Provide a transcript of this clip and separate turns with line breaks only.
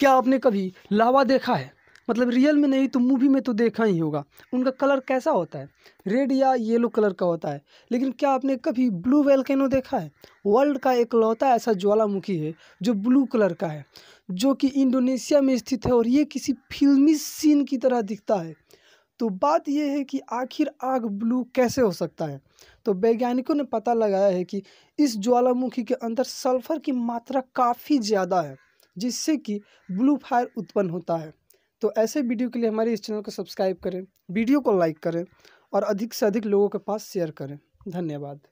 क्या आपने कभी लावा देखा है मतलब रियल में नहीं तो मूवी में तो देखा ही होगा उनका कलर कैसा होता है रेड या येलो कलर का होता है लेकिन क्या आपने कभी ब्लू वेलकैनो देखा है वर्ल्ड का एक लौता ऐसा ज्वालामुखी है जो ब्लू कलर का है जो कि इंडोनेशिया में स्थित है और ये किसी फिल्मी सीन की तरह दिखता है तो बात यह है कि आखिर आग ब्लू कैसे हो सकता है तो वैज्ञानिकों ने पता लगाया है कि इस ज्वालामुखी के अंदर सल्फर की मात्रा काफ़ी ज़्यादा है जिससे कि ब्लू फायर उत्पन्न होता है तो ऐसे वीडियो के लिए हमारे इस चैनल को सब्सक्राइब करें वीडियो को लाइक करें और अधिक से अधिक लोगों के पास शेयर करें धन्यवाद